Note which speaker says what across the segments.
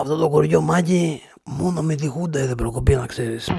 Speaker 1: Αυτό το κοριό μάγει μόνο με τη Χούντα είδε, Προκοπή, να ξέρεις.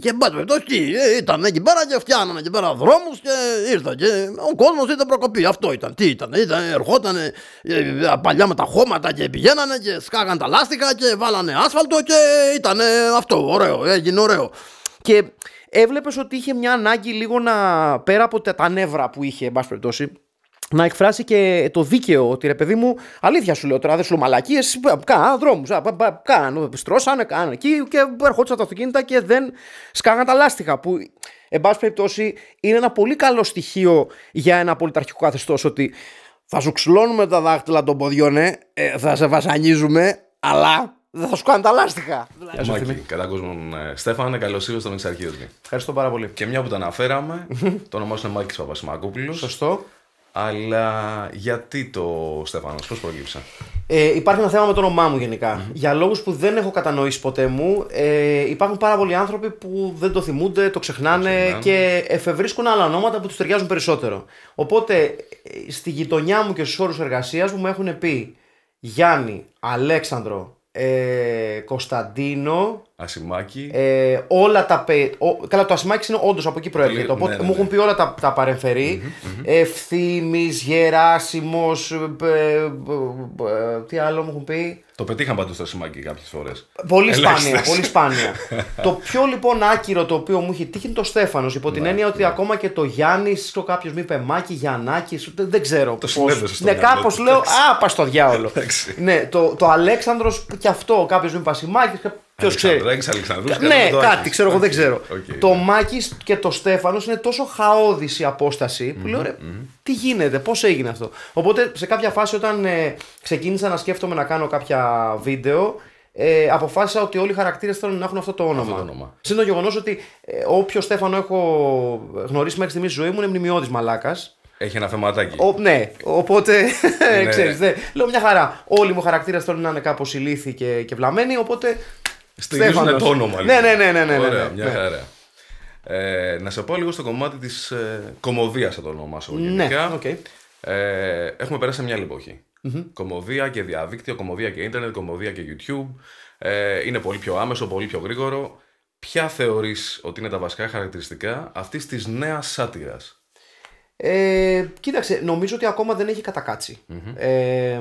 Speaker 1: Και εν περιπτώσει τι, ε, ήταν εκεί πέρα και φτιάναμε εκεί πέρα δρόμους και ήρθα. Και ο κόσμος ήταν προκοπή. Αυτό ήταν. Τι ήταν, ήταν ερχόταν ε, ε, παλιά με τα χώματα και πηγαίνανε και σκάγαν τα λάστιχα και βάλανε άσφαλτο και ήταν αυτό. Ωραίο, έγινε ωραίο. Και έβλεπες ότι είχε μια ανάγκη λίγο να πέρα από τα νεύρα που είχε, εν πάση περιπτώσει, να εκφράσει και το δίκαιο ότι ρε παιδί μου, αλήθεια σου λέω τώρα, δεν σου λέω μαλακίες. Κάνα δρόμου. Κάνα, στρώσανε, κάνα εκεί και ερχόντουσαν τα αυτοκίνητα και δεν σκάγαν τα λάστιχα. Που, εν πάση περιπτώσει, είναι ένα πολύ καλό στοιχείο για ένα πολιταρχικό καθεστώς ότι θα σου ξυλώνουμε τα δάχτυλα των ποδιών, ε, ε, θα σε βασανίζουμε, αλλά δεν θα σου κάνουν τα λάστιχα. Μάκη,
Speaker 2: κατά κόσμον ε, Στέφανε, καλώς ήρθατε στον Εξαρχείο. Ευχαριστώ πάρα πολύ. Και μια που τα αναφέραμε, το όνομά σου είναι Μάκης
Speaker 1: Σωστό. Αλλά γιατί
Speaker 2: το Στεφάνος, πώς προκύψα.
Speaker 1: Ε, υπάρχει ένα θέμα με το όνομά μου γενικα Για λόγους που δεν έχω κατανοήσει ποτέ μου, ε, υπάρχουν πάρα πολλοί άνθρωποι που δεν το θυμούνται, το ξεχνάνε, και εφευρίσκουν άλλα ονόματα που τους ταιριάζουν περισσότερο. Οπότε ε, στη γειτονιά μου και στους όρους εργασίας μου με έχουν πει Γιάννη, Αλέξανδρο, ε, Κωνσταντίνο, Ασημάκι. Ε, όλα τα. Πε... Καλά, το ασημάκι είναι όντως από εκεί προέρχεται. Ναι, ναι, μου ναι. έχουν πει όλα τα, τα παρεμφερει mm-hmm, ευθυμη Γεράσιμος. Ε, ε, τι άλλο μου έχουν πει.
Speaker 2: Το πετύχαν παντού στο σημάκι κάποιες φορές. Πολύ σπάνια. Πολύ σπάνια. το
Speaker 1: πιο λοιπόν άκυρο το οποίο μου έχει τύχει είναι το Στέφανος. Υπό την ναι, έννοια ότι ναι. ακόμα και το Γιάννης, το κάποιος μου είπε Μάκη, Γιαννάκης, δεν, ξέρω. Το πώς... Ναι, κάπω λέω, Α, πας στο διάολο. ναι, το, το Αλέξανδρος και αυτό κάποιος μου είπε Σιμάκη. Ποιο ξέρει. Ναι, κάτι ξέρω, εγώ δεν ξέρω. Το ναι. Μάκης και το Στέφανος είναι τόσο χαόδης η αποσταση που λέω τι γίνεται, πώς έγινε αυτό. Οπότε σε κάποια φάση όταν ε, ξεκίνησα να σκέφτομαι να κάνω κάποια βίντεο, ε, αποφάσισα ότι όλοι οι χαρακτήρες θέλουν να έχουν αυτό το όνομα. Αυτό το Συν το γεγονός ότι ε, όποιο Στέφανο έχω γνωρίσει μέχρι στιγμής στη ζωή μου είναι μνημειώδης μαλάκας.
Speaker 2: Έχει ένα θεματάκι. Ο,
Speaker 1: ναι, οπότε. Ναι. ξέρεις, ναι. Λέω μια χαρά. Όλοι μου χαρακτήρες θέλουν να είναι κάπως ηλίθιοι και, και βλαμμένοι, οπότε. Στέλνουν το όνομα, ναι, λοιπόν. Ναι, ναι, ναι. ναι, ναι, ναι Ωραία, μια χαρά.
Speaker 2: Ε, να σε πω λίγο στο κομμάτι της ε, κομμωδίας, θα το ονομάσω ναι, γενικά. Ναι, okay. ε, έχουμε περάσει μια άλλη εποχή mm και διαδίκτυο, κομμωδία και ίντερνετ, κομμωδία και YouTube. Ε, είναι πολύ πιο άμεσο, πολύ πιο γρήγορο. Ποια θεωρείς ότι είναι τα βασικά χαρακτηριστικά αυτής της νέας σάτυρας.
Speaker 1: Ε, κοίταξε, νομίζω ότι ακόμα δεν έχει mm-hmm. ε,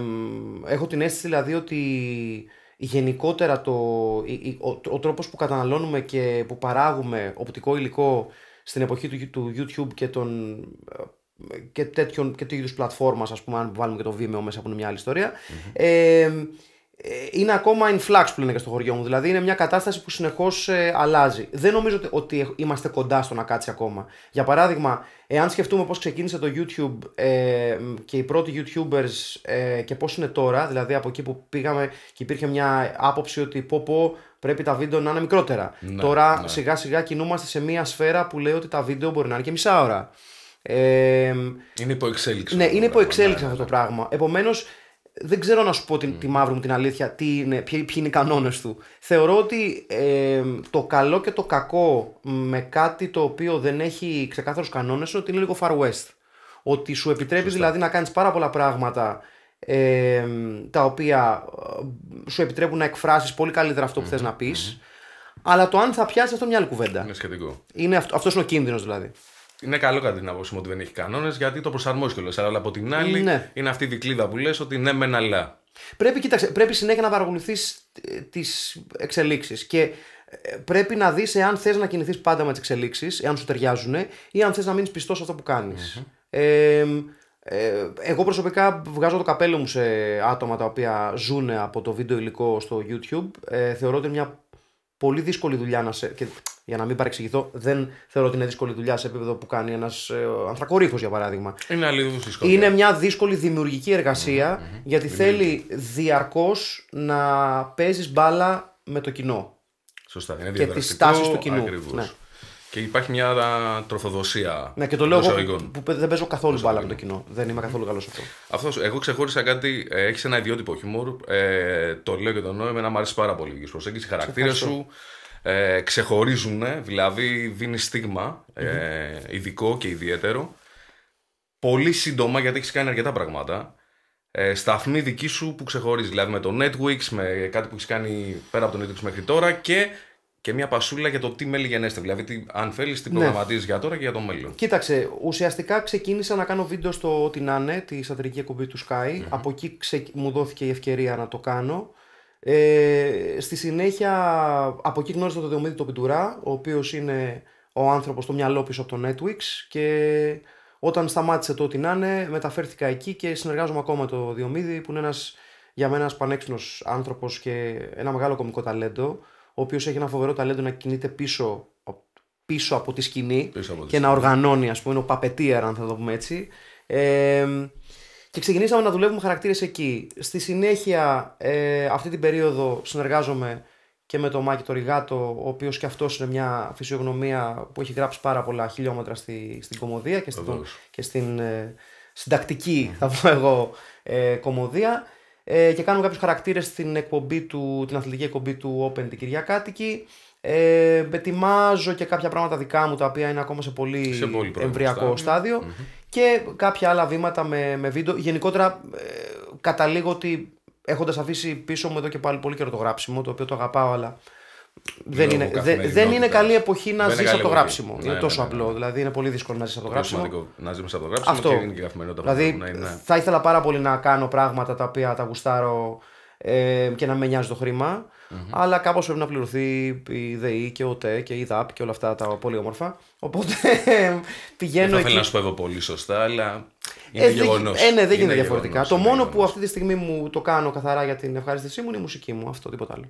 Speaker 1: έχω την αίσθηση δηλαδή ότι γενικότερα το, ο, τρόπος που καταναλώνουμε και που παράγουμε οπτικό υλικό στην εποχή του, του YouTube και των και τέτοιων και τέτοιου πλατφόρμας, ας πούμε, αν βάλουμε και το Vimeo μέσα που είναι μια άλλη ιστορία, mm-hmm. ε, είναι ακόμα in flux που λένε και στο χωριό μου. Δηλαδή είναι μια κατάσταση που συνεχώς ε, αλλάζει. Δεν νομίζω ότι είμαστε κοντά στο να κάτσει ακόμα. Για παράδειγμα, εάν σκεφτούμε πώς ξεκίνησε το YouTube ε, και οι πρώτοι YouTubers ε, και πώς είναι τώρα, δηλαδή από εκεί που πήγαμε και υπήρχε μια άποψη ότι πω πω πρέπει τα βίντεο να είναι μικρότερα. Ναι, τώρα ναι. σιγά σιγά κινούμαστε σε μια σφαίρα που λέει ότι τα βίντεο μπορεί να είναι και μισά ώρα. Ε, είναι εξέλιξη. Ναι, είναι υποεξέλιξη ναι, αυτό το ναι. πράγμα. Επομένως, δεν ξέρω να σου πω την, mm. τη μαύρη μου την αλήθεια, τι είναι, ποιοι, ποιοι είναι οι κανόνες του. Θεωρώ ότι ε, το καλό και το κακό με κάτι το οποίο δεν έχει ξεκάθαρους κανόνες είναι ότι είναι λίγο far west. Ότι σου επιτρέπει δηλαδή να κάνεις πάρα πολλά πράγματα ε, τα οποία ε, σου επιτρέπουν να εκφράσεις πολύ καλύτερα αυτό που mm θες να πεις. Αλλά το αν θα πιάσεις αυτό είναι μια άλλη κουβέντα. Είναι σχετικό. αυτός είναι ο κίνδυνος δηλαδή.
Speaker 2: Είναι καλό κατά την άποψή μου ότι δεν έχει κανόνες γιατί το προσαρμόζει κιόλας. Αλλά από την άλλη ναι. είναι αυτή η δικλίδα που λες ότι ναι, μεν αλλά.
Speaker 1: Πρέπει, κοίταξε, πρέπει συνέχεια να παρακολουθείς ε, τις εξελίξεις και ε, πρέπει να δεις εάν θες να κινηθείς πάντα με τις εξελίξεις, εάν σου ταιριάζουν ή αν θες να μείνεις πιστός σε αυτό που κανει mm Ε, εγώ προσωπικά βγάζω το καπέλο μου σε άτομα τα οποία ζουν από το βίντεο υλικό στο YouTube. Ε, θεωρώ ότι είναι μια πολύ δύσκολη δουλειά να σε. Και για να μην παρεξηγηθώ, δεν θεωρώ ότι είναι δύσκολη δουλειά σε επίπεδο που κάνει ένας ε, για παράδειγμα.
Speaker 2: Είναι δύσκολη. Είναι
Speaker 1: μια δύσκολη δημιουργική γιατι θέλει διαρκώς να παίζεις μπάλα με το κοινό.
Speaker 2: Σωστά. Είναι και τις τάσεις του κοινού. Ναι. Και υπάρχει μια τροφοδοσία. Ναι, και το λέω εγώ
Speaker 1: που, δεν παίζω καθόλου μπάλα με το κοινό. Δεν είμαι καθόλου καλός σε αυτό.
Speaker 2: Αυτός. Εγώ ξεχώρισα κάτι. Ε, έχεις ένα ιδιότυπο χιούμορ. Ε, το λέω και το νόημα. Εμένα μου αρέσει πάρα πολύ η προσέγγιση. Οι χαρακτήρε σου ε, ξεχωρίζουν, δηλαδή δίνεις στίγμα ε, ειδικό και ιδιαίτερο. Πολύ σύντομα γιατί έχεις κάνει αρκετά πράγματα. Ε, σταθμή δική σου που ξεχωρίζεις. Δηλαδή με το Netflix, με κάτι που έχεις κάνει πέρα από το Netflix μέχρι τώρα και και μια πασούλα για το τι μέλη γενέστε. Δηλαδή, τι, αν θέλεις, τι ναι. προγραμματίζεις για τώρα και για το μέλλον.
Speaker 1: Κοίταξε, ουσιαστικά ξεκίνησα να κάνω βίντεο στο Ό,τι να είναι, τη σατρική εκπομπή του Sky. Mm-hmm. Από εκεί μου δόθηκε η ευκαιρία να το κάνω. Ε, στη συνέχεια, από εκεί γνώρισα τον Δεομίδη τον Πιντουρά, ο οποίος είναι ο άνθρωπος το μυαλό πίσω από το Netflix. Και όταν σταμάτησε το Ό,τι να είναι, μεταφέρθηκα εκεί και συνεργάζομαι ακόμα με τον που είναι ένας για μένα πανέξυπνος άνθρωπος και ένα μεγάλο κομικό ταλέντο ο οποίος έχει ένα φοβερό ταλέντο να κινείται πίσω, πίσω από τη σκηνή και να οργανώνει, ας πούμε, ο παπετίαρα, αν θα το πούμε έτσι. Ε, και ξεκινήσαμε να δουλεύουμε χαρακτήρες εκεί. Στη συνέχεια, ε, αυτή την περίοδο συνεργάζομαι και με τον Μάκη το Ριγάτο, ο οποίος και αυτός είναι μια φυσιογνωμία που έχει γράψει πάρα πολλά χιλιόμετρα στη, στην κομμωδία και, και στην ε, συντακτική, θα πω εγώ, ε, ε, και κάνουμε κάποιους χαρακτήρες στην εκπομπή του, την αθλητική εκπομπή του Open την Κυριακάτικη. Ε, ετοιμάζω και κάποια πράγματα δικά μου τα οποία είναι ακόμα σε πολύ, εμβριακο εμβριακό και κάποια άλλα βήματα με, με βίντεο. Γενικότερα ε, καταλήγω ότι έχοντας αφήσει πίσω μου εδώ και πάλι πολύ καιρό το γράψιμο, το οποίο το αγαπάω, αλλά δεν είναι, δεν είναι καλή εποχή να ζει από το γράψιμο. Ναι, είναι ναι, τόσο ναι, απλό. Δηλαδή είναι πολύ δύσκολο να ζεις από το γράψιμο. Να ζει από το γράψιμο Αυτό. και είναι και
Speaker 2: καθημερινότητα. Δηλαδή θα
Speaker 1: ήθελα πάρα πολύ να κάνω πράγματα τα οποία τα γουστάρω ε, και να με νοιάζει το χρημα Αλλά κάπως πρέπει να πληρωθεί η ΔΕΗ και ο ΤΕ και η ΔΑΠ και όλα αυτά τα πολύ όμορφα. Οπότε πηγαίνω. Δεν θα θέλω να
Speaker 2: σου πω πολύ σωστά, αλλά. Είναι ε, ε ναι, δεν γίνεται διαφορετικά. το μόνο
Speaker 1: που αυτή τη στιγμή μου το κάνω καθαρά για την ευχαρίστησή μου είναι η μουσική μου. Αυτό, τίποτα άλλο.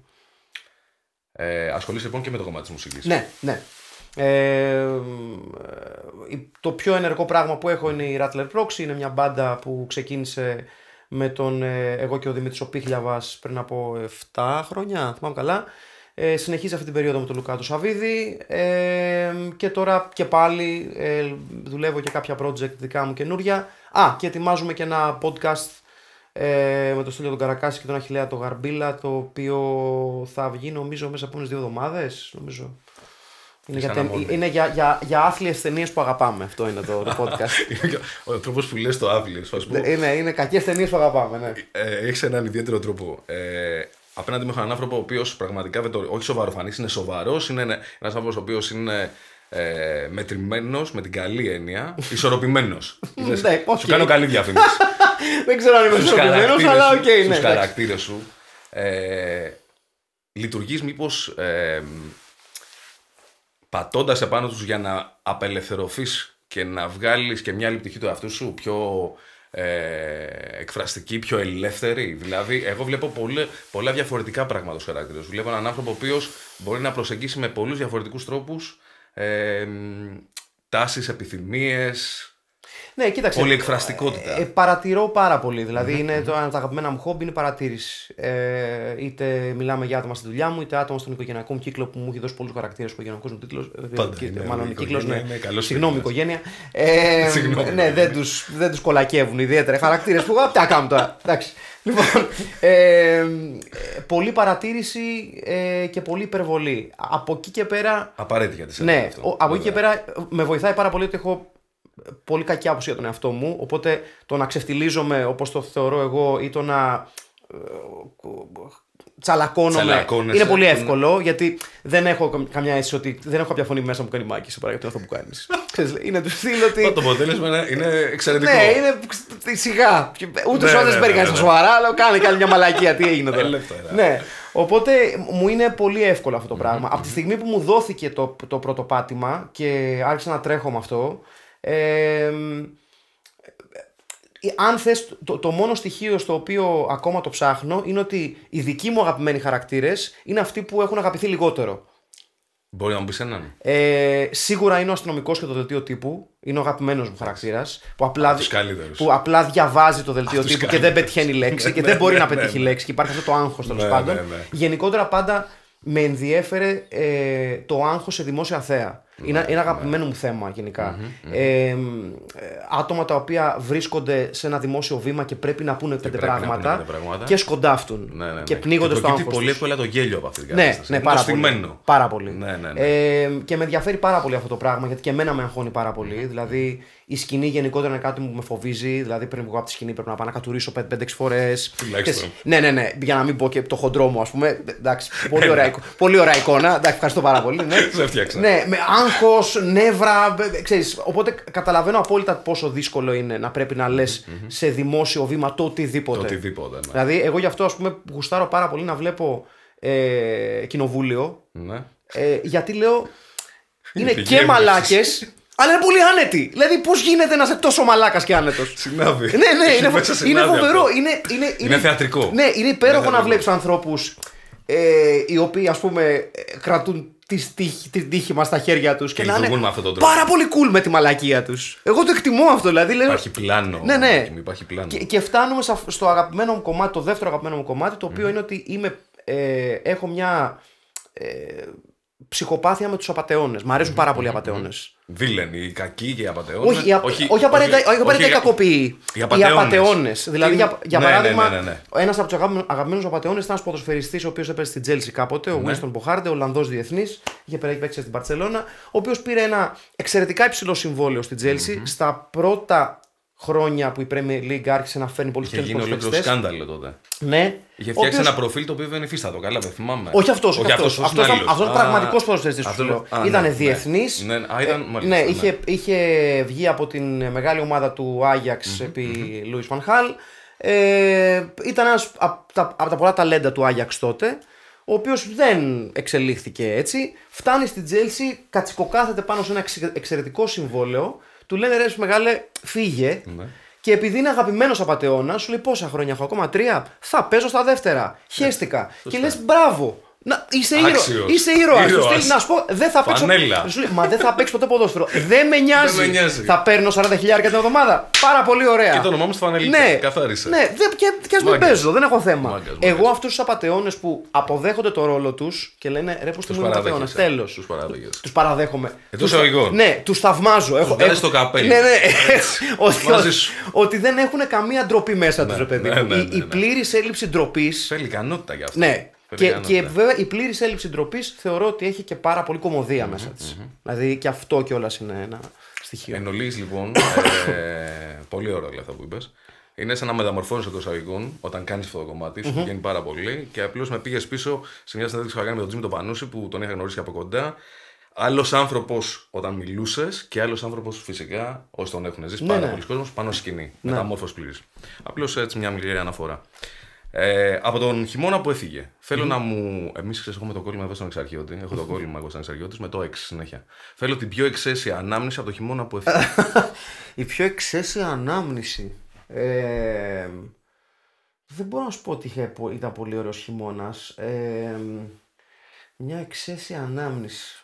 Speaker 2: Ε, ασχολείσαι λοιπόν και με το κομμάτι της μουσικής. Ναι,
Speaker 1: ναι. Ε, ε, το πιο ενεργό πράγμα που έχω είναι η Rattler Proxy. Είναι μια μπάντα που ξεκίνησε με τον ε, εγώ και ο Δημήτρης ο πριν από 7 χρόνια, θυμάμαι καλά. Ε, συνεχίζει αυτή την περίοδο με τον Λουκάτο Σαββίδη. ε, και τώρα και πάλι ε, δουλεύω και κάποια project δικά μου καινούρια. Α, και ετοιμάζουμε και ένα podcast ε, με το στέλιο τον Καρακάση και τον Αχιλέα τον Γαρμπίλα, το οποίο θα βγει νομίζω μέσα από δύο εβδομάδες. Νομίζω. Είναι, για, τε... είναι για, για, για άθλιες ταινίες που αγαπάμε. Αυτό είναι το, το podcast. Ο τρόπος που λες το άθλιες, ας πούμε. Είναι, είναι κακές ταινίες που αγαπάμε, ναι. Ε, Έχεις έναν ιδιαίτερο τρόπο.
Speaker 2: Ε, απέναντι με έναν άνθρωπο ο οποίος πραγματικά δεν το. Όχι σοβαροφανής, είναι σοβαρός. Είναι ένα άνθρωπος ο οποίος είναι ε, μετρημένος με την καλή έννοια, ισορροπημένος. ναι, Σου κάνω καλή διαφήμιση.
Speaker 1: Δεν ξέρω αν είμαι ισορροπημένο, αλλά οκ. Okay, ναι, Στους
Speaker 2: χαρακτήρες σου. Ε, Λειτουργείς μήπως ε, πατώντας επάνω τους για να απελευθερωθείς και να βγάλεις και μια άλλη πτυχή του εαυτού σου πιο ε, εκφραστική, πιο ελεύθερη. Δηλαδή, εγώ βλέπω πολλέ, πολλά διαφορετικά πράγματα στους χαρακτήρες. Βλέπω έναν άνθρωπο ο οποίος μπορεί να προσεγγίσει με πολλούς διαφορετικούς τρόπους ε, τάσεις, επιθυμίες, ναι, κοίταξε. Πολύ
Speaker 1: εκφραστικότητα. Ε, ε, παρατηρώ πάρα πολύ. Δηλαδή, είναι το, ένα από τα αγαπημένα μου χόμπι είναι η παρατήρηση. Ε, είτε μιλάμε για άτομα στη δουλειά μου, είτε άτομα στον οικογενειακό μου κύκλο που μου έχει δώσει πολλούς χαρακτήρες. Οικογενειακός μου τίτλος. Ε, Πάντα. μάλλον κύκλο. Ναι, ναι, συγγνώμη, οικογένεια. Ε, συγγνώμη, ναι, δεν τους δεν τους κολακεύουν ιδιαίτερα χαρακτήρες που. Τι Τα κάνω τώρα. Εντάξει. Λοιπόν, ε, πολλή παρατήρηση και πολλή υπερβολή. Από εκεί και πέρα.
Speaker 2: Απαραίτητη για τη Ναι, από εκεί και
Speaker 1: πέρα με βοηθάει πάρα πολύ ότι έχω πολύ κακή άποψη για τον εαυτό μου. Οπότε το να ξεφτιλίζομαι όπως το θεωρώ εγώ ή το να ε, τσαλακώνομαι. Είναι πολύ εύκολο γιατί δεν έχω καμιά αίσθηση ότι δεν έχω κάποια φωνή μέσα μου που κάνει μάκη. σε Παρά αυτό που κάνεις.
Speaker 2: είναι του στυλ ότι. Το αποτέλεσμα είναι εξαιρετικό. Ναι,
Speaker 1: είναι σιγά. Ούτε ναι, ναι, ναι, σου δεν παίρνει κανεί σοβαρά, αλλά κάνει άλλη μια μαλακία. Τι έγινε ε, τώρα. Ναι. Οπότε μου είναι πολύ εύκολο αυτό το πράγμα. Από τη στιγμή που μου δόθηκε το, το πρώτο πάτημα και άρχισα να τρέχω με αυτό, ε, ε, αν θες, το, το μόνο στοιχείο στο οποίο ακόμα το ψάχνω είναι ότι οι δικοί μου αγαπημένοι χαρακτήρες είναι αυτοί που έχουν αγαπηθεί λιγότερο.
Speaker 2: Μπορεί να μου πεις έναν.
Speaker 1: Ε, σίγουρα είναι ο αστυνομικός και το δελτίο τύπου. Είναι ο αγαπημένος μου χαρακτήρας. Που, απλά, που απλά διαβάζει το δελτίο τύπου και δεν πετυχαίνει λέξη και ναι, δεν μπορεί ναι, να ναι, πετύχει λέξη. Και υπάρχει αυτό το άγχος τέλος πάντων. Γενικότερα πάντα με ενδιέφερε ε, το άγχος σε δημόσια θέα. Είναι, ένα ναι, αγαπημένο ναι. μου θέμα γενικά. Ε, ε, άτομα τα οποία βρίσκονται σε ένα δημόσιο βήμα και πρέπει να πούνε πέντε πράγματα, και σκοντάφτουν. Ναι, και πνίγονται στο άγχος πολύ εύκολα
Speaker 2: το γέλιο από αυτή την κατάσταση. Ναι, πάρα πολύ.
Speaker 1: Ε, και με ενδιαφέρει πάρα πολύ αυτό το πράγμα γιατί και εμένα με αγχώνει πάρα πολύ. Δηλαδή η σκηνή γενικότερα είναι κάτι που με φοβίζει. Δηλαδή, πριν βγω από τη σκηνή, πρέπει να πάω να κατουρίσω 5-6 φορέ. Ναι, ναι, ναι. Για να μην πω και το χοντρό μου, ας πούμε. Εντάξει, ε, πολύ ναι. ωραία, πολύ ωραία εικόνα. Εντάξει, ευχαριστώ πάρα πολύ. Ναι. Ναι, με άγχος, νεύρα. Ε, ε, ξέρεις. Οπότε καταλαβαίνω απόλυτα πόσο δύσκολο είναι να πρέπει να λες σε δημόσιο βήμα το οτιδήποτε. Το οτιδήποτε ναι. Δηλαδή, εγώ γι' αυτό ας πούμε γουστάρω πάρα πολύ να βλέπω ε, κοινοβούλιο. Ναι. Ε, γιατί λέω.
Speaker 2: Είναι και μαλάκες
Speaker 1: Αλλά είναι πολύ άνετη. Δηλαδή, πώς γίνεται να είσαι τόσο μαλάκας και άνετος. Συνάβει. Ναι, ναι, είναι, φο... είναι φοβερό. Είναι, είναι, είναι,
Speaker 2: θεατρικό. Ναι,
Speaker 1: είναι υπέροχο να βλέπεις ανθρώπους ε, οι οποίοι ας πούμε κρατούν τη τύχη, την τύχη μας στα χέρια τους και, και να είναι με αυτόν τον τρόπο. πάρα πολύ cool με τη μαλακία τους. Εγώ το εκτιμώ αυτό. Δηλαδή, λέω... Υπάρχει πλάνο. Ναι, ναι. Υπάρχει πλάνο. Και, και φτάνουμε στο αγαπημένο μου κομμάτι, το δεύτερο αγαπημένο μου κομμάτι, το οποιο είναι ότι είμαι, ε, έχω μια. Ε, ψυχοπάθεια με τους απαταιώνες. Μ' αρέσουν πάρα πολύ οι απαταιώνε. Βίλεν, οι κακοί και οι απαταιώνες. Όχι, όχι, όχι, απαραίτητα οι κακοποιοί. Οι απαταιώνε. Δηλαδή, για, ναι, ναι, παράδειγμα, ναι, ναι, ναι. ένας από τους αγαπημένους απαταιώνες ήταν ένας ποδοσφαιριστής ο οποίος έπεσε στην Τζέλση κάποτε, ο Βίνστον Μποχάρντε, Ολλανδός διεθνής, είχε παίξει στην Παρσελώνα, ο οποίος πήρε ένα εξαιρετικά υψηλό συμβόλαιο στην τζελση στα πρώτα χρόνια που η Premier League άρχισε να φέρνει πολύ ξένου Έχει γίνει ολόκληρο σκάνδαλο τότε. Ναι. Είχε φτιάξει ένα προφίλ
Speaker 2: το οποίο δεν υφίστατο. Καλά, δεν θυμάμαι. Όχι αυτός. Όχι αυτός. Αυτός ήταν, πραγματικό Ήταν ναι, ναι. διεθνής. Ναι, ε, ναι, ναι, ναι,
Speaker 1: Είχε, βγει από την μεγάλη ομάδα του αγιαξ επί Λούι Ε, ήταν ένας από τα, τα πολλά ταλέντα του Άγιαξ τότε ο οποίος δεν εξελίχθηκε έτσι, φτάνει στην Τζέλσι, κατσικοκάθεται πάνω σε ένα εξαιρετικό συμβόλαιο του λένε ρε μεγάλε, φύγε. Ναι. Και επειδή είναι αγαπημένος απαταιώνα, σου λέει πόσα χρόνια έχω, ακόμα τρία. Θα παίζω στα δεύτερα. Ναι. Χαίστηκα. Και λες μπράβο. Να, είσαι ήρωα. Είσαι ήρωας. Να σου πω, δεν θα παίξω. Μα δεν θα παίξω ποτέ ποδόσφαιρο. δεν με νοιάζει. Δεν με νοιάζει. θα παίρνω 40 χιλιάρια την εβδομάδα. Πάρα πολύ ωραία. Και το όνομά
Speaker 2: μου στο φανελίδα. Ναι, καθάρισε. Ναι,
Speaker 1: δε, και, και ας μην παίζω, δεν έχω θέμα. Μάγκες, μάγκες. Εγώ αυτούς τους απαταιώνες που αποδέχονται το ρόλο τους και λένε ρε, πώς τους απαταιώνε. Τέλος. Τους παραδέχομαι. Τους Ναι, τους θαυμάζω. Έχω το καπέλι. Ναι, ναι. Ότι δεν έχουν καμία ντροπή μέσα τους, ναι, ρε παιδί. Ναι, ναι, η πλήρης έλλειψη ντροπής. Θέλει ικανότητα γι' αυτό. Και, και βέβαια η πλήρης έλλειψη ντροπής θεωρώ ότι έχει και πάρα πολύ μέσα της. Δηλαδή και αυτό κιόλας είναι ένα
Speaker 2: στοιχείο. Εν λοιπόν, ε, πολύ ωραία όλα αυτά που είπες. Είναι σαν να μεταμορφώνεις το αγωγικών όταν κάνεις αυτό το κομμάτι, σου mm βγαίνει πάρα πολύ. Και απλώς με πήγες πίσω σε μια συνέντευξη που είχα κάνει με τον Τζίμι τον Πανούση που τον είχα γνωρίσει από κοντά. Άλλος άνθρωπος όταν μιλούσες και άλλος άνθρωπος φυσικά όσοι τον έχουν ζήσει. Ναι, πάρα ναι. πολλοί κόσμος πάνω σκηνή. Ναι. Μεταμόρφωση πλήρης. Απλώς έτσι μια μικρή αναφορά. Ε, από τον χειμώνα που έφυγε. Θέλω να μου. Εμείς έχουμε το κόλλημα εδώ σαν εξαρχιώτη. Έχω το κόλλημα εγώ σαν εξαρχιώτη με το 6 συνέχεια. Θέλω την πιο εξαίσια ανάμνηση από τον χειμώνα που έφυγε.
Speaker 1: Η πιο εξαίσια ανάμνηση. Ε, δεν μπορώ να σου πω ότι ήταν πολύ ωραίος χειμώνας. Ε, μια εξαίσια ανάμνηση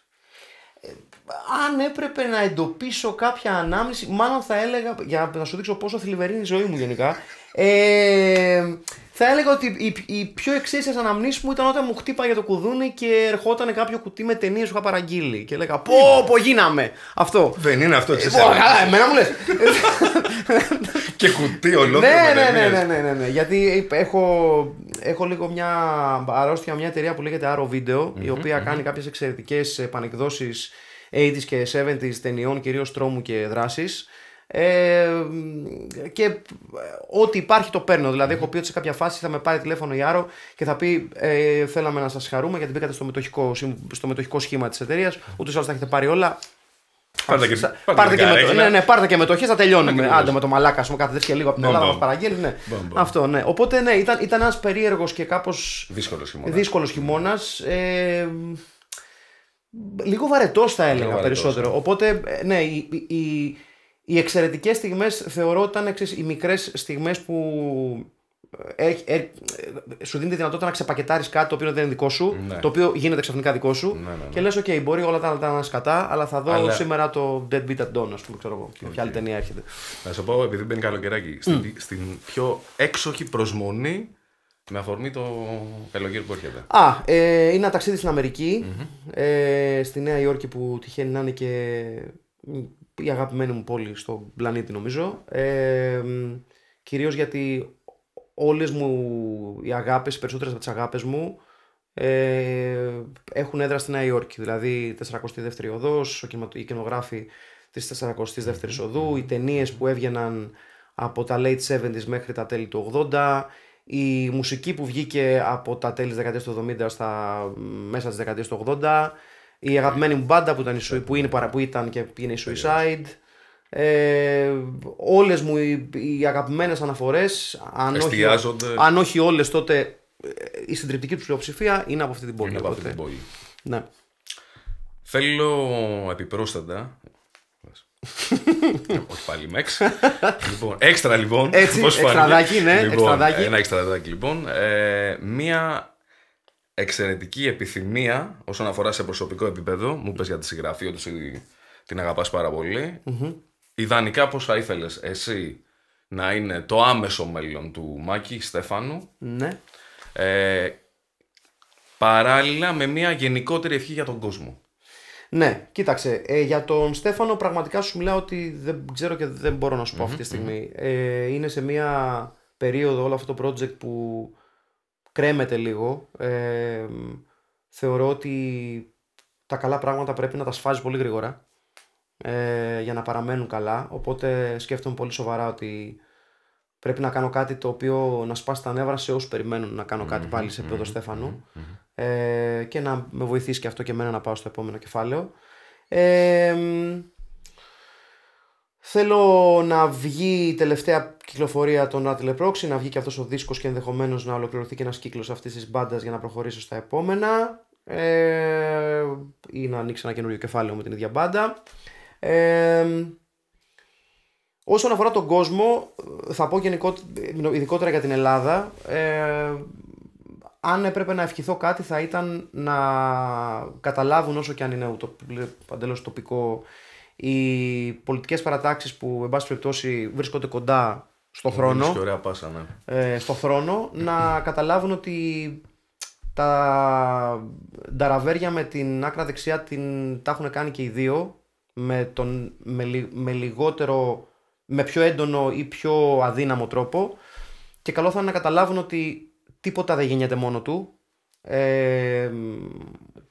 Speaker 1: αν έπρεπε να εντοπίσω κάποια ανάμνηση, μάλλον θα έλεγα, για να σου δείξω πόσο θλιβερή είναι η ζωή μου γενικά, ε, θα έλεγα ότι οι, πιο εξαίσιας αναμνήσεις μου ήταν όταν μου χτύπα για το κουδούνι και ερχόταν κάποιο κουτί με ταινίες που είχα παραγγείλει και έλεγα πω ναι. πω γίναμε αυτό. Δεν είναι αυτό σε λοιπόν, καλά, εμένα μου λες. και κουτί ολόκληρο ναι, ναι, ναι, ναι, ναι, ναι, γιατί έχω, έχω λίγο μια αρρώστια μια εταιρεία που λέγεται Aro Video η οποία κάνει κάποιες εξαιρετικές επανεκδόσεις 80 και 70 ταινιών, κυρίως τρόμου και δράσης. Ε, και ε, ό,τι υπάρχει το παίρνω. Δηλαδή, mm-hmm. έχω πει ότι σε κάποια φάση θα με πάρει τηλέφωνο η Άρο και θα πει: ε, Θέλαμε να σας χαρούμε γιατί μπήκατε στο μετοχικό, στο μετοχικό σχήμα της εταιρείας. Ούτως ή άλλως τα έχετε πάρει όλα. Πάρτε και, πάρτε ναι, ναι, πάρτε και μετοχές, θα τελειώνουμε. Άντε με το μαλάκα, ας κάθε και λίγο από την Ελλάδα μα παραγγέλνει. Ναι. Αυτό, ναι. Οπότε, ναι, ήταν, ήταν ένας περίεργος και κάπως.
Speaker 2: Δύσκολος χειμώνας.
Speaker 1: Δύσκολος χειμώνας. Ε, λίγο βαρετός θα έλεγα περισσότερο. Ναι. Οπότε, ε, ναι, οι, οι, οι εξαιρετικές στιγμές θεωρώ ήταν οι μικρές στιγμές που ε, ε, σου δίνει τη δυνατότητα να ξεπακετάρεις κάτι το οποίο δεν είναι δικό σου, ναι. το οποίο γίνεται ξαφνικά δικό σου. Ναι, ναι, ναι. και λες: OK, μπορεί όλα τα άλλα να σκατά, αλλά θα δω σήμερα το Dead Beat at Dawn, ας πούμε, ξέρω εγώ. Okay. Ποια άλλη ταινία έρχεται.
Speaker 2: Να σου πω, επειδή μπαίνει καλοκαιράκι, στην, στην πιο έξοχη προσμονή με αφορμή το καλοκαίρι που έρχεται.
Speaker 1: Α, ε, είναι ένα ταξίδι στην αμερικη mm-hmm. Ε, στη Νέα Υόρκη που τυχαίνει να είναι και η αγαπημένη μου πόλη στον πλανήτη νομίζω. Ε, κυρίως γιατί όλες μου οι αγάπες, οι περισσότερες από τις αγάπες μου, ε, έχουν έδρα στη Νέα Υόρκη. Δηλαδή, 42η οδός, οι κινηματογράφοι της 42ης οδού, οι ταινίες που έβγαιναν από τα late 70s μέχρι τα τέλη του 80 η μουσική που βγήκε από τα τέλη της δεκαετίας του 70 στα μέσα της δεκαετίας του 80, η αγαπημένη μου μπάντα που ήταν, που είναι, που ήταν και είναι η Suicide, ε, όλες μου οι, οι αγαπημένες αναφορές, αν όχι, αν όλες τότε ε, η συντριπτική τους πλειοψηφία είναι από αυτή την πόλη. από αυτή την πόλη. Ναι.
Speaker 2: Θέλω επιπρόσθετα Όχι πάλι λοιπόν, έξτρα λοιπόν. Έτσι, εξτραδάκι, ναι. Λοιπόν, εξτραδάκι. Ένα εξτραδάκι λοιπόν. Ε, μία εξαιρετική επιθυμία όσον αφορά σε προσωπικό επίπεδο. Μου πες για τη συγγραφή, ότι την αγαπάς πάρα Ιδανικά πώς θα ήθελες εσύ να είναι το άμεσο μέλλον του Μάκη Στέφανου. Ναι. Ε, παράλληλα με μια γενικότερη ευχή για τον κόσμο.
Speaker 1: Ναι, κοίταξε. Ε, για τον Στέφανο, πραγματικά σου μιλάω ότι δεν ξέρω και δεν μπορώ να σου πω αυτή τη στιγμη Ε, είναι σε μια περίοδο όλο αυτό το project που κρέμεται λίγο. Ε, θεωρώ ότι τα καλά πράγματα πρέπει να τα σφάζει πολύ γρήγορα ε, για να παραμένουν καλά. Οπότε σκέφτομαι πολύ σοβαρά ότι πρέπει να κάνω κάτι το οποίο να σπάσει τα νεύρα σε όσους περιμένουν να κάνω πάλι σε επίπεδο Στέφανο ε, και να με βοηθήσει και αυτό και εμένα να πάω στο επόμενο κεφάλαιο. Ε, θέλω να βγει η τελευταία κυκλοφορία των Rattle Proxy, να βγει και αυτός ο δίσκος και ενδεχομένως να ολοκληρωθεί και ένας κύκλος αυτής της μπάντας για να προχωρήσω στα επόμενα ε, ή να ανοίξει ένα καινούριο κεφάλαιο με την ίδια μπάντα. Ε, όσον αφορά τον κόσμο, θα πω γενικότερα, ειδικότερα για την Ελλάδα, ε, αν έπρεπε να ευχηθώ κάτι θα ήταν να καταλάβουν όσο και αν είναι το παντελώς τοπικό οι πολιτικές παρατάξεις που εν πάση περιπτώσει βρίσκονται κοντά στο χρόνο, ναι. ε, στο χρόνο να καταλάβουν ότι τα νταραβέρια με την άκρα δεξιά την, τα έχουν κάνει και οι δύο με, τον, με, λιγότερο με πιο έντονο ή πιο αδύναμο τρόπο και καλό θα είναι να καταλάβουν ότι τίποτα δεν γίνεται μόνο του. Ε,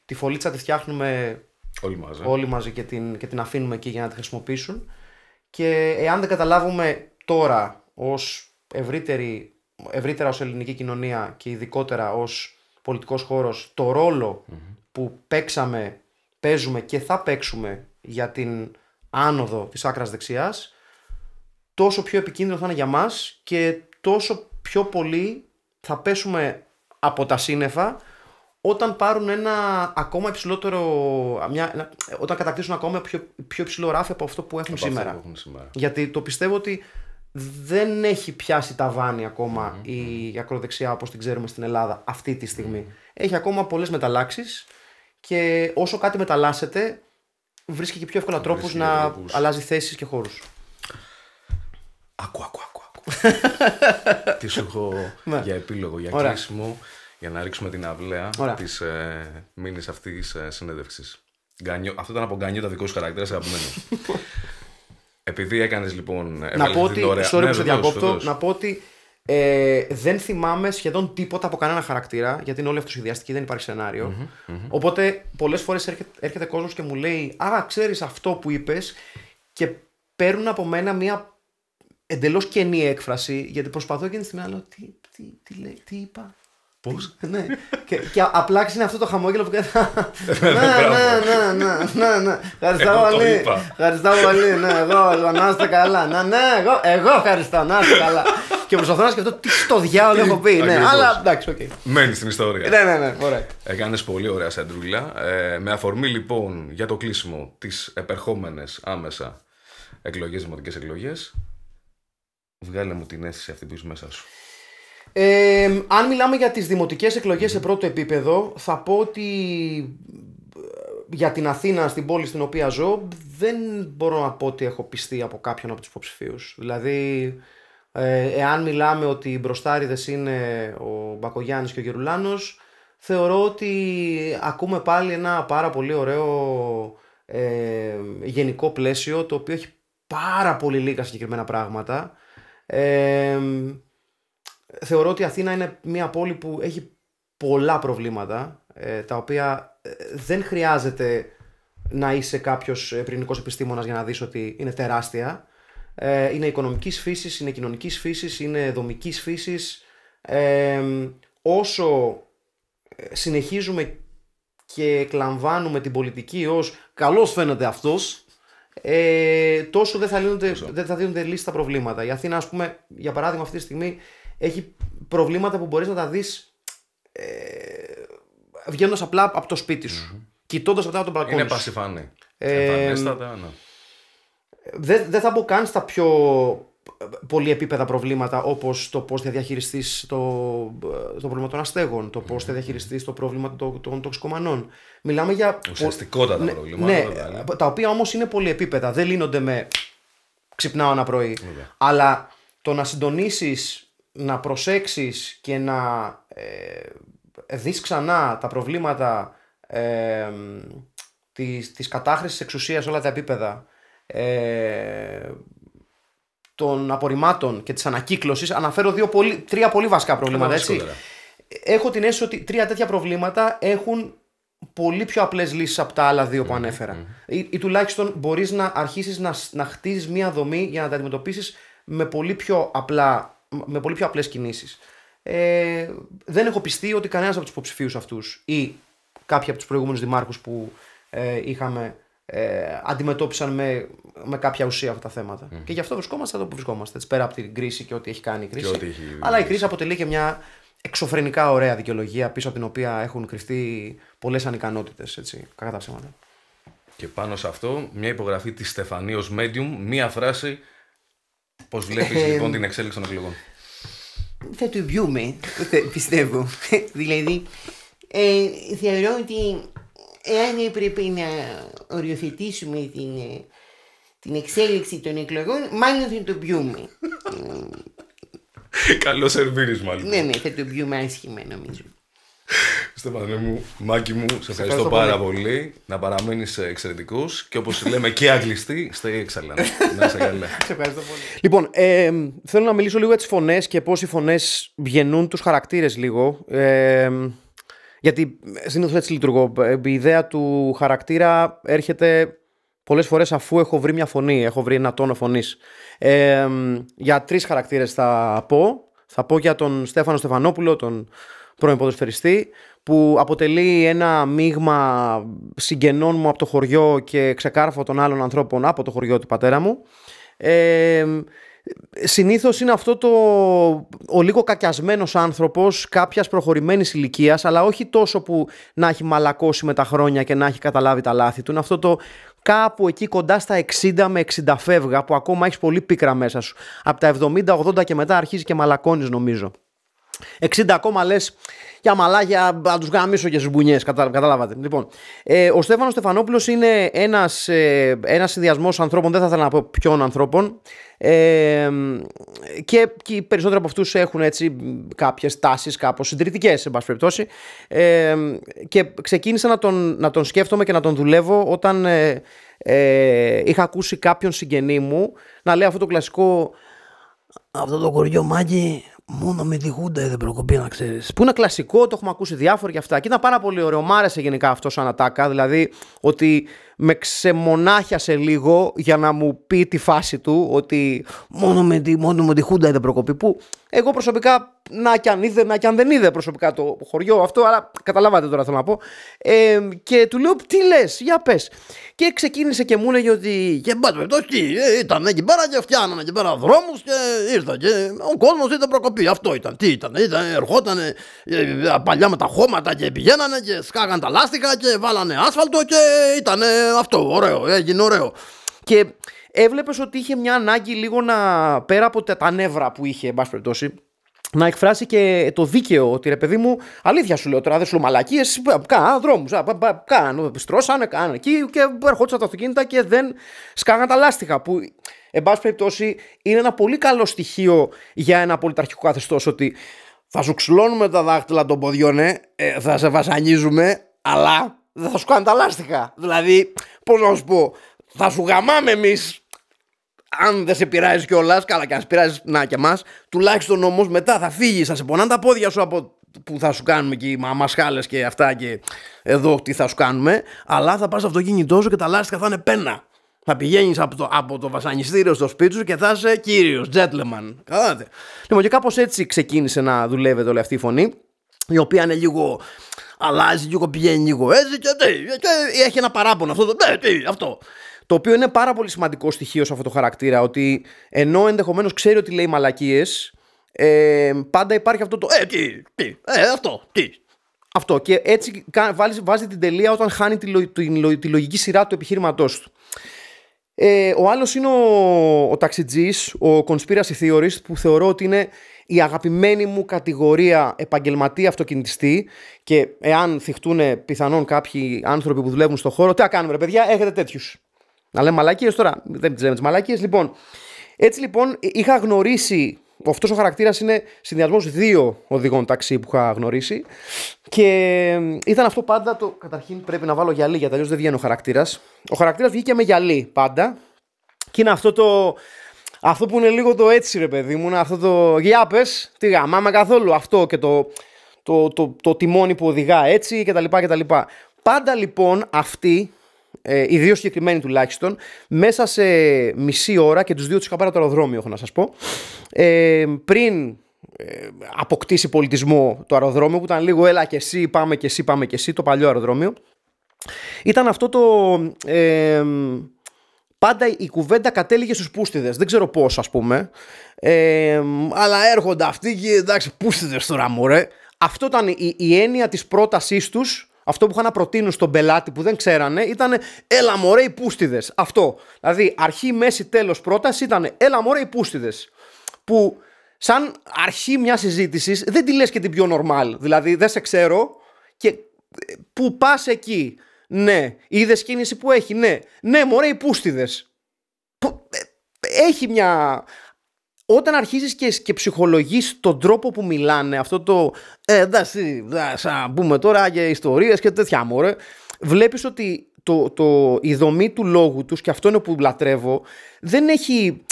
Speaker 1: τη φωλίτσα τη φτιάχνουμε όλοι μαζί, και, την, την αφήνουμε εκεί για να τη χρησιμοποιήσουν. Και εάν δεν καταλάβουμε τώρα ως ευρύτερη, ευρύτερα ως ελληνική κοινωνία και ειδικότερα ως πολιτικός χώρος το ρολο που παίξαμε, παίζουμε και θα παίξουμε για την άνοδο της άκρας δεξιάς τόσο πιο επικίνδυνο θα είναι για μας και τόσο πιο πολύ θα πέσουμε από τα σύννεφα όταν πάρουν ένα ακόμα υψηλότερο. Μια, όταν κατακτήσουν ακόμα πιο, πιο υψηλό ράφι από αυτό που έχουν, σήμερα. Γιατί το πιστεύω ότι δεν έχει πιάσει τα βάνη η ακροδεξιά όπως την ξέρουμε στην Ελλάδα αυτή τη στιγμη Έχει ακόμα πολλές μεταλλάξεις και όσο κάτι μεταλλάσσεται βρίσκει και πιο εύκολα τρόπου να αλλάζει θέσεις και χώρους. Ακού,
Speaker 2: Τι σου έχω ναι. για επίλογο, για Ωραία. για να ρίξουμε την αυλαία της ε, μήνυ αυτή τη ε, συνέντευξης. Αυτό ήταν από γκανιό τα δικό σου χαρακτήρα, αγαπημένο. Επειδή έκανες λοιπόν. Να πω ότι. Ωραία... Sorry ναι, σε διακόπτω. Να
Speaker 1: πω ότι ε, δεν θυμάμαι σχεδόν τίποτα από κανένα χαρακτήρα, γιατί είναι όλοι αυτοσχεδιαστικοί, δεν υπάρχει πολλές φορές έρχεται, έρχεται κόσμος και μου λέει Α, ξέρεις αυτό που είπες και παίρνουν από μένα μία εντελώς καινή έκφραση, γιατί προσπαθώ και στην άλλη, τι, τι, τι, τι είπα. Πώς. ναι. και, και απλά είναι αυτό το χαμόγελο που κάνει. Να, ναι, ναι, ναι, ναι. Ευχαριστώ πολύ. Ευχαριστώ πολύ. Ναι, ναι, ναι, ναι. εγώ, να είστε καλά. Να, ναι, εγώ, εγώ ευχαριστώ, να είστε καλά. και προσπαθώ να σκεφτώ τι στο διάλογο έχω πει. ναι, αλλά εντάξει, οκ. Okay.
Speaker 2: Μένει στην ιστορία. ναι, ναι, ναι, ωραία. Έκανες πολύ ωραία σεντρούλα. Ε, με αφορμή λοιπόν για το κλείσιμο τι επερχόμενες άμεσα εκλογές, δημοτικές εκλογές, Βγάλε μου την αίσθηση αυτή που είσαι μέσα σου.
Speaker 1: Ε, αν μιλάμε για τις δημοτικές σε πρώτο επίπεδο, θα πω ότι ε, για την Αθήνα, στην πόλη στην οποία ζω, δεν μπορώ να πω ότι έχω πιστεί από κάποιον από τους υποψηφίους. Δηλαδή, ε, εάν μιλάμε ότι οι μπροστάριδες είναι ο Μπακογιάννης και ο Γερουλάνος, θεωρώ ότι ακούμε πάλι ένα πάρα πολύ ωραίο ε, γενικό πλαίσιο, το οποίο έχει πάρα πολύ λίγα συγκεκριμένα πράγματα θεωρώ ότι η Αθήνα είναι μια πόλη που έχει πολλά προβλήματα, ε, τα οποία ε, δεν χρειάζεται να είσαι κάποιος πυρηνικός επιστήμονας για να δεις ότι είναι τεράστια. Ε, είναι οικονομικής φύσης, είναι κοινωνικής φύσης, είναι δομικής φύσης. όσο συνεχίζουμε και εκλαμβάνουμε την πολιτική ως «καλός φαίνεται αυτός», ε, τόσο δεν θα, λύνονται, δεν θα δίνονται λύσεις στα προβλήματα. Η Αθήνα, ας πούμε, για παράδειγμα, αυτή τη στιγμή έχει προβλήματα που μπορείς να τα δεις ε, βγαίνοντας απλά από το σπίτι σου. Mm-hmm. Κοιτώντας απλά από τον μπαλκόνι. Είναι πασιφανή. Ε, Εμφανέστατα, ναι. Δεν θα μπω καν στα πιο πολυεπίπεδα επίπεδα προβλήματα όπως το πώς θα διαχειριστείς το, το πρόβλημα των αστέγων, το πώς θα διαχειριστείς το πρόβλημα των, τοξικομανών. Μιλάμε για. Ουσιαστικότατα ναι, προβλήματα. Ναι, τα οποία όμως είναι πολυεπίπεδα. Δεν λύνονται με ξυπνάω ένα πρωί. Αλλά το να συντονίσεις, να προσέξεις και να ε, δεις ξανά τα προβλήματα ε, της, της κατάχρησης σε όλα τα επίπεδα ε, των απορριμμάτων και της ανακύκλωσης, αναφέρω δύο πολύ, τρία πολύ βασικά προβλήματα. Έτσι. Έχω την αίσθηση ότι τρία τέτοια προβλήματα έχουν πολύ πιο απλές λύσεις από τα άλλα δύο που ανέφερα. Mm-hmm. Ή, ή τουλάχιστον μπορείς να αρχίσεις να, να χτίζεις μία δομή για να τα αντιμετωπίσεις με πολύ πιο, απλά, με πολύ πιο απλές κινήσεις. Ε, δεν έχω πιστεί ότι κανένας από τους υποψηφίους αυτούς ή κάποιοι από τους προηγούμενους δημάρχους που ε, είχαμε ε, αντιμετώπισαν με, με κάποια ουσία αυτά τα θέματα. Και γι' αυτό βρισκόμαστε εδώ που βρισκόμαστε. Έτσι, πέρα από την κρίση και ό,τι έχει κάνει η κρίση. Αλλά η κρίση αποτελεί και μια εξωφρενικά ωραία δικαιολογία πίσω από την οποία έχουν κρυφτεί πολλές ανικανότητες. Κακά τα ψέματα.
Speaker 2: Και πάνω σε αυτό, μια υπογραφή της Στεφανή ω medium, μια φράση. Πώς βλέπεις ε, λοιπόν την εξέλιξη των εκλογών.
Speaker 1: Θα του πιούμε, πιστεύω. δηλαδή, ε, θεωρώ ότι εάν έπρεπε να οριοθετήσουμε την, την εξέλιξη των εκλογών, μάλλον θα το πιούμε.
Speaker 2: Καλό σερβίρις μάλλον. Λοιπόν. Ναι,
Speaker 1: ναι, θα το πιούμε άσχημα νομίζω. Στεφανέ
Speaker 2: μου, Μάκη μου, σε ευχαριστώ πάρα πολύ. Να παραμένεις εξαιρετικός και όπως λέμε και αγγλιστή, stay excellent. Να είσαι καλά. Σε ευχαριστώ πολύ.
Speaker 1: Λοιπόν, ε, θέλω να μιλήσω λίγο για τις φωνές και πώς οι φωνές βγαινούν τους χαρακτήρες λίγο. Ε, γιατί ε, συνήθως έτσι λειτουργώ. Ε, η ιδέα του χαρακτήρα έρχεται πολλές φορές αφού έχω βρει μια φωνή, έχω βρει ένα τόνο φωνής. Ε, για τρεις χαρακτήρες θα πω. Θα πω για τον Στέφανο Στεφανόπουλο, τον πρώην ποδοσφαιριστή, που αποτελεί ένα μείγμα συγγενών μου από το χωριό και ξεκάρφω των άλλων ανθρώπων από το χωριό του πατέρα μου συνήθως είναι αυτό το ο λίγο κακιασμένος άνθρωπος κάποιας προχωρημένης ηλικίας, αλλά όχι τόσο που να έχει μαλακώσει με τα χρόνια και να έχει καταλάβει τα λάθη του. Είναι αυτό το κάπου εκεί κοντά στα 60 με 60 φεύγα που ακόμα έχεις πολύ πίκρα μέσα σου. Από τα 70-80 και μετά αρχίζεις και μαλακώνεις νομίζω. 60 ακόμα λες για μαλάκια, να τους γαμίσω και στου μπουνιέ. Καταλάβατε. Λοιπόν, ε, ο Στέφανος Στεφανόπουλος είναι ένας ένας ε, συνδυασμός ανθρώπων, δεν θα ήθελα να πω ποιών ανθρώπων. Ε, και, και οι περισσότεροι από αυτούς έχουν έτσι κάποιες τάσεις κάπως συντηρητικές, εν πάση περιπτώσει. Ε, και ξεκίνησα να τον, να τον σκέφτομαι και να τον δουλεύω όταν ε, ε, είχα ακούσει κάποιον συγγενή μου να λέει αυτό το κλασικό. Αυτό το κοριό μάγκι Μόνο με τη γούντα δεν προκοπή, να ξέρεις. Που είναι κλασικό, το έχουμε ακούσει διάφορα και αυτά. Και ήταν πάρα πολύ ωραίο. Μ' άρεσε γενικά αυτός σαν ατάκα. Δηλαδή ότι με ξεμονάχιασε λίγο για να μου πει τη φάση του ότι μόνο με τη, μόνο με τη Χούντα είδε προκοπή. Που εγώ προσωπικά, να κι αν είδε, να κι αν δεν είδε προσωπικά το χωριό αυτό, αλλά καταλάβατε τώρα θέλω να πω. Ε, και του λέω, τι λες, για πες. Και ξεκίνησε και μου έλεγε ότι. Και μπα ε, ήταν εκεί πέρα και φτιάνανε εκεί πέρα δρόμους και ήρθα Και ο κόσμος είδε προκοπή. Αυτό ήταν. Τι ήταν, ήταν ερχόταν ε, ε, παλιά με τα χώματα και πηγαίνανε και σκάγαν τα λάστιχα και βάλανε άσφαλτο και ήταν αυτό, ωραίο, ε, έγινε ωραίο. Και έβλεπες ότι είχε μια ανάγκη λίγο να πέρα από τα νεύρα που είχε, εν πάση περιπτώσει, να εκφράσει και το δίκαιο ότι ρε παιδί μου, αλήθεια σου λέω τώρα, δεν σου λέω μαλακίες. Κάνα δρόμου. Κάνα, στρώσανε, κάνα εκεί και ερχόντουσαν τα αυτοκίνητα και δεν σκάγαν τα λάστιχα. Που, εν πάση περιπτώσει, είναι ένα πολύ καλό στοιχείο για ένα πολιταρχικό καθεστώς ότι θα σου ξυλώνουμε τα δάχτυλα των ποδιών, ε, ε, θα σε βασανίζουμε, αλλά δεν θα σου κάνω τα λάστιχα. Δηλαδή, πώς να σου πω, θα σου γαμάμε εμείς. Αν δεν σε πειράζει κιόλας, καλά και αν σε πειράζει, να και εμάς, τουλάχιστον όμως μετά θα φύγεις, θα σε πονάνε τα πόδια σου από που θα σου κάνουμε και οι μαμασχάλε και αυτά και εδώ τι θα σου κάνουμε. Αλλά θα πας στο αυτοκίνητό σου και τα λάστιχα θα είναι πένα. Θα πηγαίνεις από το, από το βασανιστήριο στο σπίτι σου και θα είσαι κύριος, gentleman. Κατάλαβε. Λοιπόν, και κάπως έτσι ξεκίνησε να δουλεύεται όλη αυτή η φωνή, η οποία είναι λίγο αλλάζει λίγο, πηγαίνει λίγο έτσι ε, και, έχει ένα παράπονο αυτό, το, ναι, αυτό. Το οποίο είναι πάρα πολύ σημαντικό στοιχείο σε αυτό το χαρακτήρα, ότι ενώ ενδεχομένως ξέρει ότι λέει μαλακίες, ε, πάντα υπάρχει αυτό το. Ε, τι, τι, ε, αυτό, τι. Αυτό. Και έτσι βάζει, βάζει την τελεία όταν χάνει τη, λογική σειρά του επιχείρηματός του. Ε, ο άλλος είναι ο, ο ταξιτζής, ο conspiracy theorist, που θεωρώ ότι είναι η αγαπημένη μου κατηγορία επαγγελματή αυτοκινητιστή και εάν θυχτούν πιθανόν κάποιοι άνθρωποι που δουλεύουν στον χώρο, τι θα κάνουμε ρε παιδιά, έχετε τέτοιους. Να λέμε μαλακίες τώρα, δεν τι λέμε τις μαλακίες. Λοιπόν, έτσι λοιπόν είχα γνωρίσει. Αυτός ο χαρακτήρας είναι συνδυασμός δύο οδηγών ταξί που είχα γνωρίσει. Και ήταν αυτό πάντα το. Καταρχήν πρέπει να βάλω γυαλί, γιατί αλλιώς δεν βγαίνει ο χαρακτήρας. Ο χαρακτήρας βγήκε με γυαλί πάντα. Και είναι αυτό το αυτό που είναι λίγο το έτσι ρε παιδί μου, αυτό το για πες, τι καθόλου, αυτό και το, το, το, το, τιμόνι που οδηγά έτσι κτλ. κτλ. Πάντα λοιπόν αυτοί, ε, οι δύο συγκεκριμένοι τουλάχιστον, μέσα σε μισή ώρα και τους δύο τους είχα πάρει το αεροδρόμιο έχω να σας πω, ε, πριν ε, αποκτήσει πολιτισμό το αεροδρόμιο που ήταν λίγο έλα και εσύ πάμε και εσύ πάμε και εσύ το παλιό αεροδρόμιο ήταν αυτό το ε, πάντα η κουβέντα κατέληγε στους πούστιδες, Δεν ξέρω πώς ας πούμε. Ε, αλλά έρχονται αυτοί και εντάξει, πούστιδες τώρα, ρε. Αυτό ήταν η, έννοια της πρότασής τους, Αυτό που είχαν να προτείνουν στον πελάτη που δεν ξέρανε ήταν Έλα μωρέ οι πούστιδες. Αυτό. Δηλαδή, αρχή, μέση, τέλος πρόταση ήταν Έλα μωρέ οι πούστιδες. Που σαν αρχή μιας συζήτησης δεν τη λες και την πιο normal. Δηλαδή, δεν σε ξέρω και ε, που πας εκεί ναι. Είδες κίνηση που έχει. Ναι. Ναι, μωρέ, οι πούστιδες. Ε, έχει μια. Όταν αρχίζεις και, και ψυχολογείς τον τρόπο που μιλάνε, αυτό το «ε, εντάξει, θα μπούμε τώρα για ιστορίες και τέτοια μωρέ», Βλέπεις ότι το, το, η δομή του λόγου τους, και αυτό είναι που λατρεύω, δεν έχει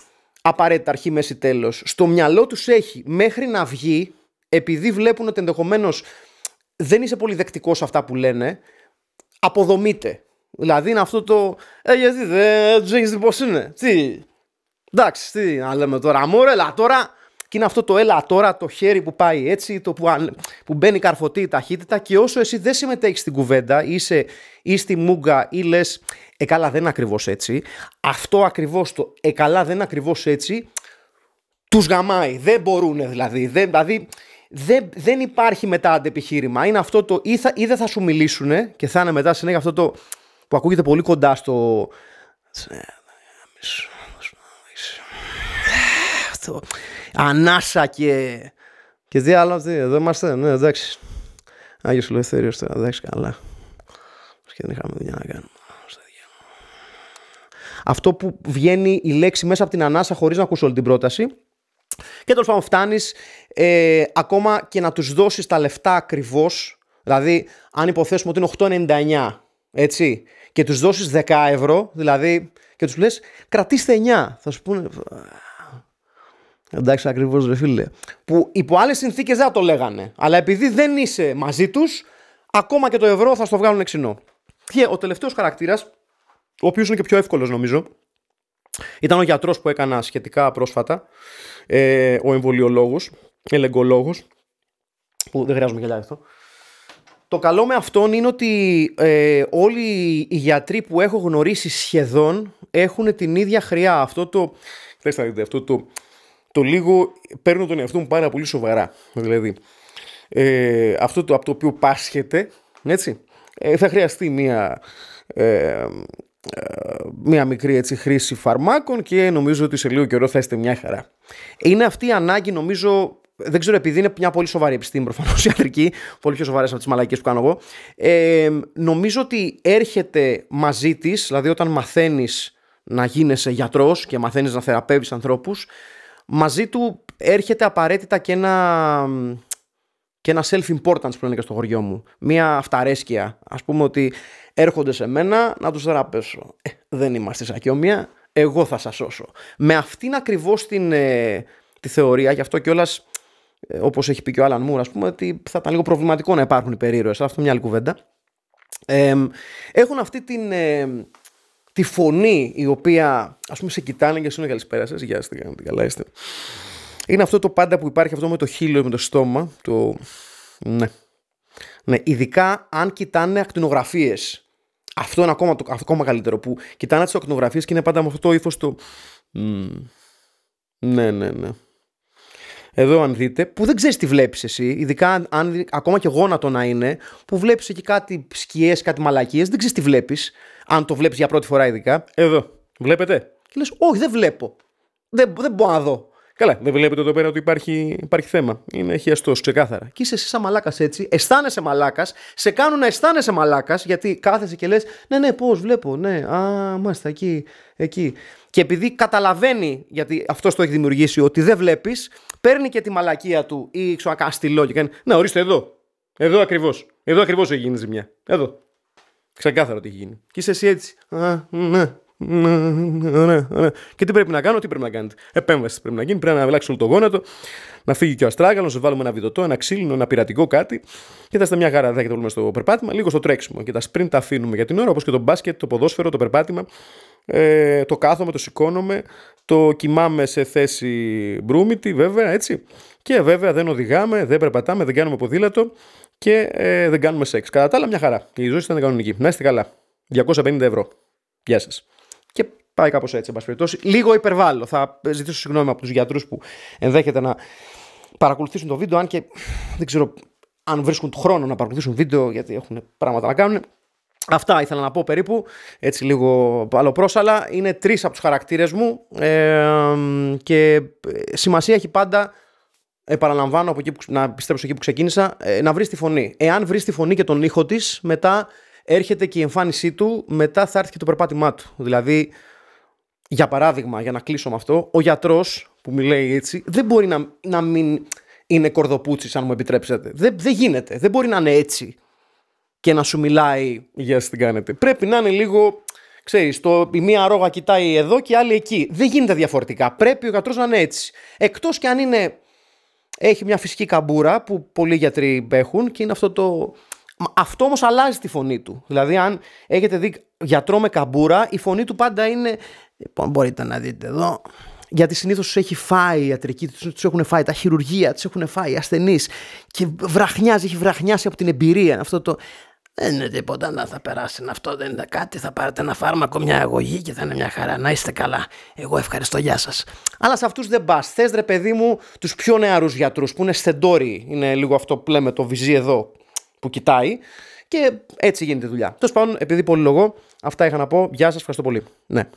Speaker 1: απαραίτητα αρχή, μέση, τέλος. Στο μυαλό τους έχει μέχρι να βγει, επειδή βλέπουν ότι ενδεχομένως δεν είσαι πολύ δεκτικός σε αυτά που λένε, αποδομείται. Δηλαδή είναι αυτό το. Ε, γιατί δεν δει πώς είναι. Τι. Εντάξει, τι να λέμε τώρα. Μόρε, έλα τώρα. Και είναι αυτό το έλα τώρα, το χέρι που πάει έτσι, το που, που μπαίνει καρφωτή η ταχύτητα. Και όσο εσύ δεν συμμετέχεις στην κουβέντα, είσαι ή στη μούγκα ή λες, ε, καλά δεν είναι ακριβώς έτσι. Αυτό ακριβώς το, ε, καλά δεν είναι ακριβώς έτσι, τους γαμάει. Δεν μπορούν δηλαδή. δηλαδή δεν, δεν υπάρχει μετά αντεπιχείρημα. Είναι αυτό το ή, θα, ή δεν θα σου μιλήσουν και θα είναι μετά συνέχεια αυτό το που ακούγεται πολύ κοντά στο. Αυτό. Ανάσα και. Και τι άλλο, τι, εδώ είμαστε, ναι, εντάξει. Άγιος Ελευθέριος τώρα, εντάξει, καλά. Και δεν είχαμε δουλειά να κάνουμε. Αυτό που βγαίνει η λέξη μέσα από την ανάσα χωρίς να ακούσω όλη την πρόταση και τέλος πάντων, φτάνεις ε, ακόμα και να τους δώσεις τα λεφτά ακριβώς. Δηλαδή, αν υποθέσουμε ότι είναι 8,99, έτσι, και τους δώσεις 10 ευρώ, δηλαδή, και τους λες, κρατήστε 9. Θα σου πούνε. «Ε, εντάξει, ακριβώς, ρε φίλε. Που υπό άλλες συνθήκες δεν θα το λέγανε. Αλλά επειδή δεν είσαι μαζί τους, ακόμα και το ευρώ θα στο βγάλουν εξινό. Και ο τελευταίος χαρακτήρας, ο οποίος είναι και πιο εύκολος νομίζω, ήταν ο γιατρός που έκανα σχετικά πρόσφατα, ε, ο εμβολιολόγος, ελεγκολόγο. Πού δεν χρειάζομαι λεφτά. Το καλό με αυτόν είναι ότι όλοι οι γιατροί που δεν χρειάζομαι γυαλιά αυτό. Το καλό με αυτόν είναι ότι ε, όλοι οι γιατροί που έχω γνωρίσει σχεδόν έχουν την ίδια χρειά. Αυτό το, να δείτε, αυτό το, το λίγο παίρνω τον εαυτό μου πάρα πολύ σοβαρά. Δηλαδή, ε, αυτό το, από το οποίο πάσχεται, έτσι, ε, θα χρειαστεί μια ε, μία μικρή έτσι, χρήση φαρμάκων και νομίζω ότι σε λίγο καιρό θα είστε μια χαρά. Είναι αυτή η ανάγκη, νομίζω, δεν ξέρω, επειδή είναι μια πολύ σοβαρή επιστήμη προφανώς ιατρική, πολύ πιο σοβαρές από τις μαλακίες που κάνω εγώ, ε, νομίζω ότι έρχεται μαζί της, δηλαδή όταν μαθαίνεις να γίνεσαι γιατρός και μαθαίνεις να θεραπεύεις ανθρώπους, μαζί του έρχεται απαραίτητα και ένα, και ένα self-importance που λένε και στο χωριό μου. Μια αυταρέσκεια. Ας πούμε ότι έρχονται σε μένα να τους θεραπεύσω. Ε, δεν είμαστε σακιόμια, εγώ θα σας σώσω. Με αυτήν ακριβώς την, ε, τη θεωρία, γι' αυτό κιόλας. Ε, Όπως έχει πει και ο Άλαν Μούρ, ας πούμε, ότι θα ήταν λίγο προβληματικό να υπάρχουν υπερήρωε. Αυτό μια άλλη κουβέντα. έχουν αυτή την, ε, τη φωνή η οποία ας πούμε σε κοιτάνε και σου είναι καλησπέρα σας, γεια σας, τι καλά είστε. Είναι αυτό το πάντα που υπάρχει αυτό με το χείλο, με το στόμα, το... Ναι. ναι. Ειδικά αν κοιτάνε ακτινογραφίες αυτό είναι ακόμα, το, ακόμα καλύτερο που κοιτάνε τις ακτινογραφίες και είναι πάντα με αυτό το ύφος του. Ναι, ναι, ναι. Εδώ αν δείτε, που δεν ξέρεις τι βλέπεις εσύ, ειδικά αν, αν, ακόμα και γόνατο να είναι, που βλέπεις εκεί κάτι σκιές, κάτι μαλακίες, δεν ξέρεις τι βλέπεις, αν το βλέπεις για πρώτη φορά ειδικά. Εδώ, βλέπετε. Και λες, Όχι, δεν βλέπω. Δεν, δεν μπορώ να δω. Καλά, δεν βλέπετε εδώ πέρα ότι υπάρχει, υπάρχει θέμα. Είναι χεστό, ξεκάθαρα. Και είσαι εσύ σαν μαλάκας έτσι, αισθάνεσαι μαλάκας, σε κάνουν να αισθάνεσαι μαλάκας, γιατί κάθεσαι και λες, Ναι, ναι, πώς βλέπω, ναι, α, μάλιστα εκεί, εκεί. Και επειδή καταλαβαίνει, γιατί αυτός το έχει δημιουργήσει, ότι δεν βλέπεις, παίρνει και τη μαλακία του ή ξοακαστιλό και κάνει, Ναι, ορίστε εδώ. Εδώ ακριβώς. Εδώ ακριβώς έχει γίνει ζημιά. Εδώ. Ξεκάθαρα τι έχει γίνει. Και είσαι εσύ έτσι. Α, ναι, ναι, ναι. Και τι πρέπει να κάνω, τι πρέπει να κάνετε. Επέμβαση πρέπει να γίνει, πρέπει να αλλάξει όλο το γόνατο, να φύγει και ο αστράγαλος, να βάλουμε ένα βιδωτό, ένα ξύλινο, ένα πειρατικό κάτι. Και θα είστε μια χαρά, θα έχετε στο περπάτημα, λίγο στο τρέξιμο. Και τα sprint τα αφήνουμε για την ώρα, όπως και το μπάσκετ, το ποδόσφαιρο, το περπάτημα. Ε, το κάθομαι, το σηκώνομαι, το κοιμάμαι σε θέση μπρούμητη, βέβαια έτσι. Και βέβαια δεν οδηγάμε, δεν περπατάμε, δεν κάνουμε ποδήλατο και ε, δεν κάνουμε σεξ. Κατά τα άλλα, μια χαρά. Η ζωή ήταν κανονική. Να είστε καλά. 250 ευρώ. Γεια σας. Πάει κάπως έτσι, εν πάση περιπτώσει. Λίγο υπερβάλλω. Θα ζητήσω συγγνώμη από τους γιατρούς που ενδέχεται να παρακολουθήσουν το βίντεο, αν και δεν ξέρω αν βρίσκουν του χρόνο να παρακολουθήσουν βίντεο, γιατί έχουν πράγματα να κάνουν. Αυτά ήθελα να πω περίπου, έτσι λίγο παλόπρόσαλα. Είναι τρεις από τους χαρακτήρες μου ε, και σημασία έχει πάντα, επαναλαμβάνω από εκεί που, να πιστέψω εκεί που ξεκίνησα, ε, να βρεις τη φωνή. Εάν βρεις τη φωνή και τον ήχο της, μετά έρχεται και η εμφάνισή του, μετά θα έρθει και το περπάτημά του. Δηλαδή για παράδειγμα, για να κλείσω με αυτό, ο γιατρός που μιλάει έτσι δεν μπορεί να, να μην είναι κορδοπούτσι, αν μου επιτρέψετε. Δεν, δεν γίνεται. Δεν μπορεί να είναι έτσι και να σου μιλάει για yes, την κάνετε. Πρέπει να είναι λίγο, ξέρεις, η μία ρόγα κοιτάει εδώ και η άλλη εκεί. Δεν γίνεται διαφορετικά. Πρέπει ο γιατρός να είναι έτσι. Εκτός και αν είναι. Έχει μια φυσική καμπούρα που πολλοί γιατροί έχουν και είναι αυτό το. Αυτό όμως αλλάζει τη φωνή του. Δηλαδή, αν έχετε δει γιατρό με καμπούρα, η φωνή του πάντα είναι Λοιπόν, μπορείτε να δείτε εδώ. Γιατί συνήθως τους έχει φάει η ιατρική, τους έχουν φάει τα χειρουργία, τους έχουν φάει οι ασθενείς και βραχνιάζει, έχει βραχνιάσει από την εμπειρία. Αυτό το. Δεν είναι τίποτα, να θα περάσει αυτό, δεν είναι κάτι. Θα πάρετε ένα φάρμακο, μια αγωγή και θα είναι μια χαρά. Να είστε καλά. Εγώ ευχαριστώ, γεια σας. Αλλά σε αυτούς δεν πας. Θες ρε παιδί μου τους πιο νεαρούς γιατρούς που είναι στεντόροι. Είναι λίγο αυτό που λέμε το βυζί εδώ που κοιτάει. Και έτσι γίνεται η δουλειά. Τέλος πάντων, επειδή πολύ λογό, αυτά είχα να πω. Γεια σας, ευχαριστώ πολύ. Ναι.